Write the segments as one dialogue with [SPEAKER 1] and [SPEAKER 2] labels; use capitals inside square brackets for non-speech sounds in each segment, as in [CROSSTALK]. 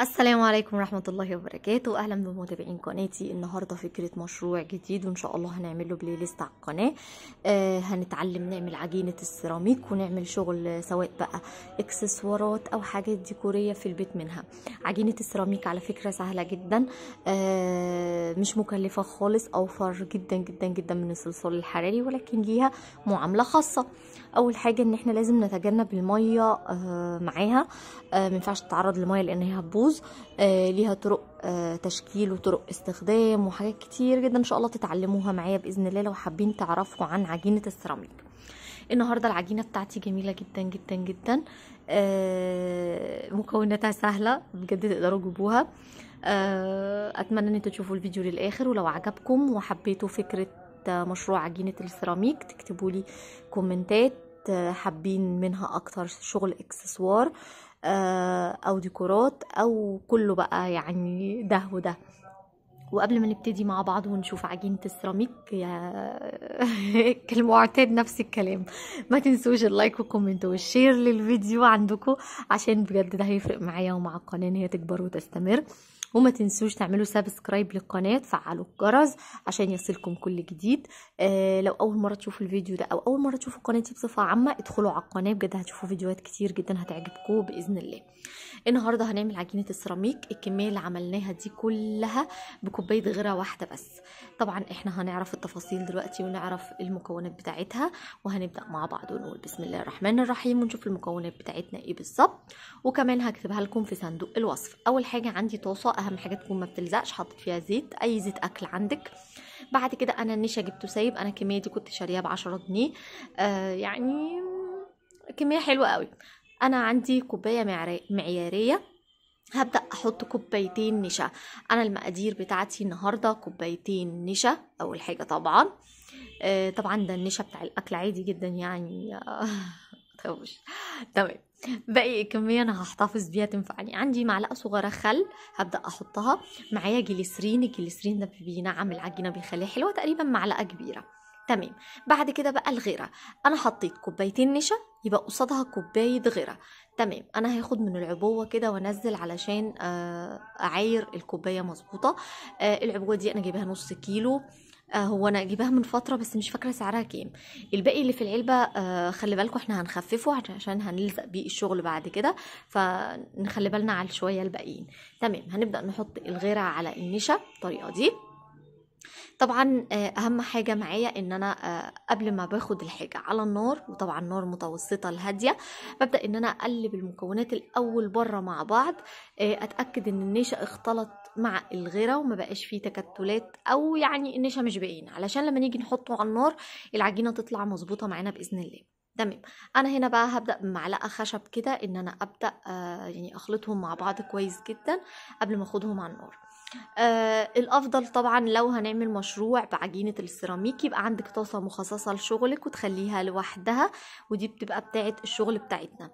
[SPEAKER 1] السلام عليكم ورحمة الله وبركاته أهلا بمتابعين قناتي النهاردة فكرة مشروع جديد وإن شاء الله هنعمله بلاي ليست على القناة آه هنتعلم نعمل عجينة السيراميك ونعمل شغل سواء بقى اكسسوارات أو حاجات ديكورية في البيت منها عجينة السيراميك على فكرة سهلة جدا آه مش مكلفة خالص أوفر جدا جدا جدا من الصلصال الحراري ولكن ليها معاملة خاصة اول حاجه ان احنا لازم نتجنب الميه آه، معاها آه، ما ينفعش تتعرض للميه لان هي هتبوظ آه، ليها طرق تشكيل وطرق استخدام وحاجات كتير جدا ان شاء الله تتعلموها معايا باذن الله لو حابين تعرفوا عن عجينه السيراميك النهارده العجينه بتاعتي جميله جدا جدا جدا مكوناتها سهله بجد تقدروا تجيبوها اتمنى ان انتوا تشوفوا الفيديو للاخر ولو عجبكم وحبيتوا فكره مشروع عجينه السيراميك تكتبوا لي كومنتات حابين منها اكتر شغل اكسسوار آه، او ديكورات او كله بقى يعني ده وده وقبل ما نبتدي مع بعض ونشوف عجينة السيراميك [LAUGHS] كالمعتاد نفس الكلام ما تنسوش اللايك والكومنت والشير للفيديو عندكم عشان بجد ده هيفرق معايا ومع القناة ان هي تكبر وتستمر وما تنسوش تعملوا سبسكرايب للقناه تفعلوا الجرس عشان يصلكم كل جديد آه لو اول مره تشوفوا الفيديو ده او اول مره تشوفوا قناتي بصفه عامه ادخلوا على القناه بجد هتشوفوا فيديوهات كتير جدا هتعجبكم باذن الله النهارده هنعمل عجينه السيراميك الكميه اللي عملناها دي كلها بكوبايه غيره واحده بس طبعا احنا هنعرف التفاصيل دلوقتي ونعرف المكونات بتاعتها وهنبدا مع بعض ونقول بسم الله الرحمن الرحيم ونشوف المكونات بتاعتنا ايه بالظبط وكمان هكتبها لكم في صندوق الوصف اول حاجه عندي طاسه اهم حاجه تكون ما بتلزقش حاطط فيها زيت اي زيت اكل عندك بعد كده انا النشا جبته سايب انا الكميه دي كنت شاريها ب 10 جنيه آه يعني كميه حلوه قوي انا عندي كوبايه معياريه هبدأ أحط كوبايتين نشا أنا المقادير بتاعتي النهاردة كوبايتين نشا أول حاجة طبعا آه، طبعا ده النشا بتاع الأكل عادي جدا يعني [LAUGHS] تمام باقي الكمية أنا هحتفظ بيها تنفعني عندي معلقة صغيرة خل هبدأ أحطها معايا جليسرين الجليسرين ده بينعم العجينة بيخليها حلوة تقريبا معلقة كبيرة تمام بعد كده بقى الغيرة انا حطيت كوبايتين نشا يبقى قصادها كوباية غيرة تمام انا هاخد من العبوة كده وانزل علشان آه، اعاير الكوباية مظبوطة آه، العبوة دي انا جايباها نص كيلو آه، هو انا جيبها من فتره بس مش فاكره سعرها كام الباقي اللي في العلبه خلي بالكم احنا هنخففه عشان هنلزق بيه الشغل بعد كده فنخلي بالنا على شويه الباقيين تمام هنبدا نحط الغيره على النشا الطريقه دي طبعا آه، اهم حاجه معايا ان انا آه، قبل ما باخد الحاجه على النار وطبعا نار متوسطه الهاديه ببدا ان انا اقلب المكونات الاول بره مع بعض آه، اتاكد ان النشا اختلط مع الغيره وما بقاش فيه تكتلات او يعني النشا مش باين علشان لما نيجي نحطه على النار العجينه تطلع مظبوطه معانا باذن الله تمام انا هنا بقى هبدا بمعلقه خشب كده ان انا ابدا يعني اخلطهم مع بعض كويس جدا قبل ما اخدهم على النار آه الافضل طبعا لو هنعمل مشروع بعجينه السيراميك يبقى عندك طاسه مخصصه لشغلك وتخليها لوحدها ودي بتبقى بتاعه الشغل بتاعتنا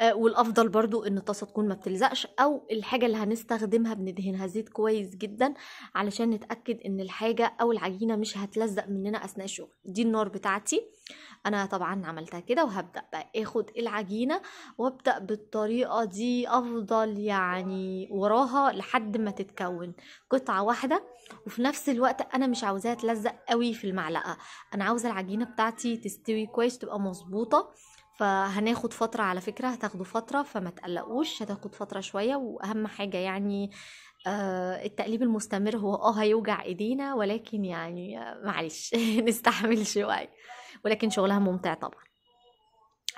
[SPEAKER 1] آه والافضل برضو ان الطاسه تكون ما بتلزقش او الحاجه اللي هنستخدمها بندهنها زيت كويس جدا علشان نتاكد ان الحاجه او العجينه مش هتلزق مننا اثناء الشغل دي النار بتاعتي انا طبعا عملتها كده وهبدا بقى اخد العجينه وابدا بالطريقه دي افضل يعني وراها لحد ما تتكون قطعه واحده وفي نفس الوقت انا مش عاوزاها تلزق قوي في المعلقه انا عاوزه العجينه بتاعتي تستوي كويس تبقى مظبوطه فهناخد فترة على فكرة هتاخدوا فترة فما تقلقوش هتاخد فترة شوية وأهم حاجة يعني آه التقليب المستمر هو اه هيوجع ايدينا ولكن يعني آه، معلش [LAUGHS] نستحمل شوية ولكن شغلها ممتع طبعا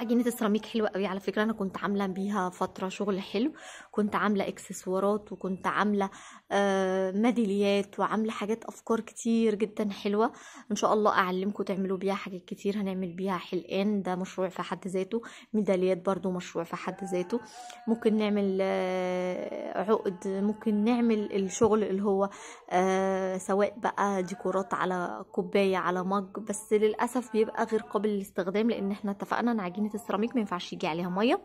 [SPEAKER 1] عجينه السيراميك حلوه قوي على فكره انا كنت عامله بيها فتره شغل حلو كنت عامله اكسسوارات وكنت عامله آه، ميداليات وعامله حاجات افكار كتير جدا حلوه ان شاء الله اعلمكم تعملوا بيها حاجات كتير هنعمل بيها حلقان ده مشروع في حد ذاته ميداليات برضو مشروع في حد ذاته ممكن نعمل آه، عقد ممكن نعمل الشغل اللي هو آه، سواء بقى ديكورات على كوبايه على مج بس للاسف بيبقى غير قابل للاستخدام لان احنا اتفقنا ان عجينه لان السيراميك ما ينفعش يجي عليها ميه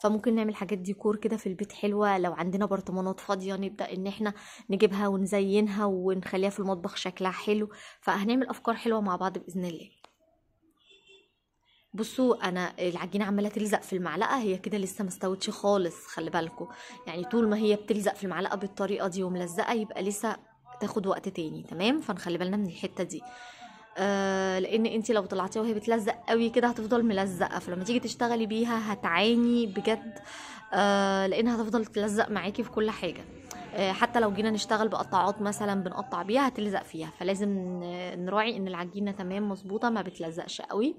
[SPEAKER 1] فممكن نعمل حاجات ديكور كده في البيت حلوه لو عندنا برطمانات فاضيه نبدا ان احنا نجيبها ونزينها ونخليها في المطبخ شكلها حلو فهنعمل افكار حلوه مع بعض باذن الله بصوا انا العجينه عماله تلزق في المعلقه هي كده لسه ما استوتش خالص خلي بالكم يعني طول ما هي بتلزق في المعلقه بالطريقه دي وملزقه يبقى لسه تاخد وقت تاني تمام فنخلي بالنا من الحته دي آه، لان انت لو طلعتيها وهي بتلزق قوي كده هتفضل ملزقه فلما تيجي تشتغلي بيها هتعاني بجد آه، لانها هتفضل تلزق معاكي في كل حاجه آه، حتى لو جينا نشتغل بقطاعات مثلا بنقطع بيها هتلزق فيها فلازم نراعي ان العجينه تمام مظبوطه ما بتلزقش قوي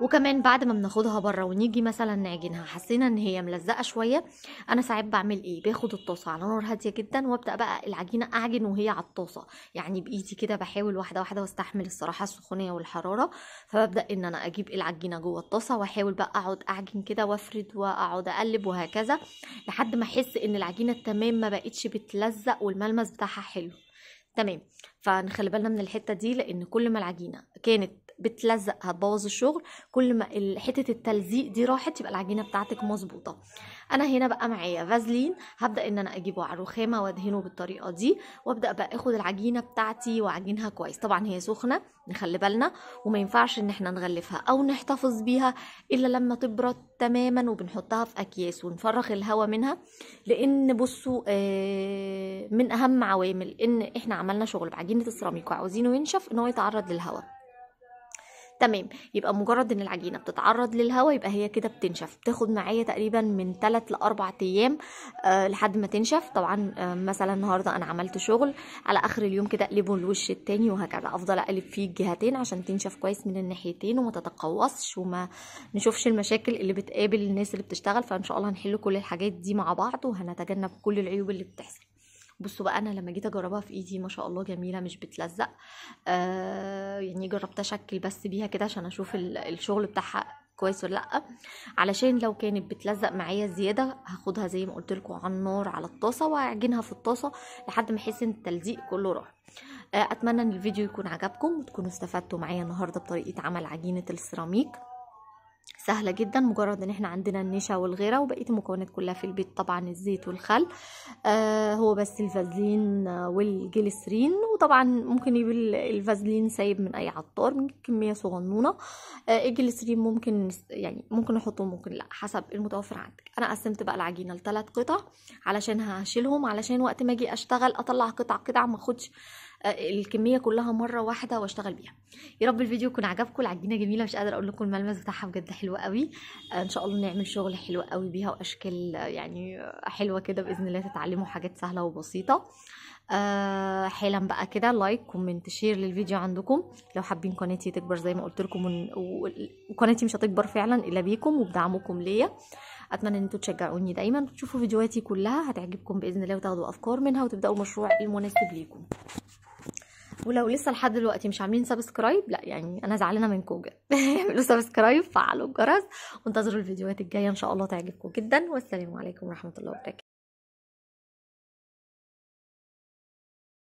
[SPEAKER 1] وكمان بعد ما بناخدها بره ونيجي مثلا نعجنها حسينا ان هي ملزقه شويه انا ساعات بعمل ايه باخد الطاسه على نار هاديه جدا وابدا بقى العجينه اعجن وهي على الطاسه يعني بايدي كده بحاول واحده واحده واستحمل الصراحه السخونيه والحراره فببدا ان انا اجيب العجينه جوه الطاسه واحاول بقى اقعد اعجن كده وافرد واقعد اقلب وهكذا لحد ما احس ان العجينه تمام ما بقتش بتلزق والملمس بتاعها حلو تمام فنخلي بالنا من الحته دي لان كل ما العجينه كانت بتلزق هتبوظ الشغل كل ما حته التلزيق دي راحت يبقى العجينه بتاعتك مظبوطه انا هنا بقى معايا فازلين هبدا ان انا اجيبه على الرخامه وادهنه بالطريقه دي وابدا بقى اخد العجينه بتاعتي واعجنها كويس طبعا هي سخنه نخلي بالنا وما ينفعش ان احنا نغلفها او نحتفظ بيها الا لما تبرد تماما وبنحطها في اكياس ونفرغ الهواء منها لان بصوا آه، من اهم عوامل ان احنا عملنا شغل بعجينه السيراميك وعاوزينه ينشف ان هو يتعرض للهواء تمام يبقى مجرد ان العجينه بتتعرض للهواء يبقى هي كده بتنشف بتاخد معايا تقريبا من 3 ل 4 ايام آه لحد ما تنشف طبعا آه مثلا النهارده انا عملت شغل على اخر اليوم كده اقلبه الوش التاني وهكذا افضل اقلب فيه الجهتين عشان تنشف كويس من الناحيتين وما تتقوصش وما نشوفش المشاكل اللي بتقابل الناس اللي بتشتغل فان شاء الله هنحل كل الحاجات دي مع بعض وهنتجنب كل العيوب اللي بتحصل بصوا بقى انا لما جيت اجربها في ايدي ما شاء الله جميله مش بتلزق آه يعني جربت اشكل بس بيها كده عشان اشوف الشغل بتاعها كويس ولا لا علشان لو كانت بتلزق معايا زياده هاخدها زي ما قلت لكم على النار على الطاسه واعجنها في الطاسه لحد ما احس ان التلزيق كله راح آه، اتمنى ان الفيديو يكون عجبكم وتكونوا استفدتوا معايا النهارده بطريقه عمل عجينه السيراميك سهله جدا مجرد ان احنا عندنا النشا والغيره وبقيه المكونات كلها في البيت طبعا الزيت والخل آه هو بس الفازلين آه، والجليسرين وطبعا ممكن يبقى الفازلين سايب من اي عطار من كميه صغنونه آه الجليسرين ممكن يعني ممكن نحطه ممكن لا حسب المتوفر عندك انا قسمت بقى العجينه لثلاث قطع علشان هشيلهم علشان وقت ما اجي اشتغل اطلع قطع قطع ما اخدش آه، الكميه كلها مره واحده واشتغل بيها يا رب الفيديو يكون عجبكم العجينه جميله مش قادره اقول لكم الملمس بتاعها بجد حلو حلوه قوي آه، ان شاء الله نعمل شغل حلو قوي بيها واشكال آه، يعني آه، حلوه كده باذن الله تتعلموا حاجات سهله وبسيطه أه حالا بقى كده لايك كومنت شير للفيديو عندكم لو حابين قناتي تكبر زي ما قلت لكم وقناتي مش هتكبر فعلا الا بيكم وبدعمكم ليا اتمنى ان انتوا تشجعوني دايما وتشوفوا فيديوهاتي كلها هتعجبكم باذن الله وتاخدوا افكار منها وتبداوا المشروع المناسب ليكم ولو لسه لحد دلوقتي مش عاملين سبسكرايب لا يعني انا زعلانه منكم جدا [LAUGHS] اعملوا سبسكرايب فعلوا الجرس وانتظروا الفيديوهات الجايه ان شاء الله تعجبكم جدا والسلام عليكم ورحمه الله وبركاته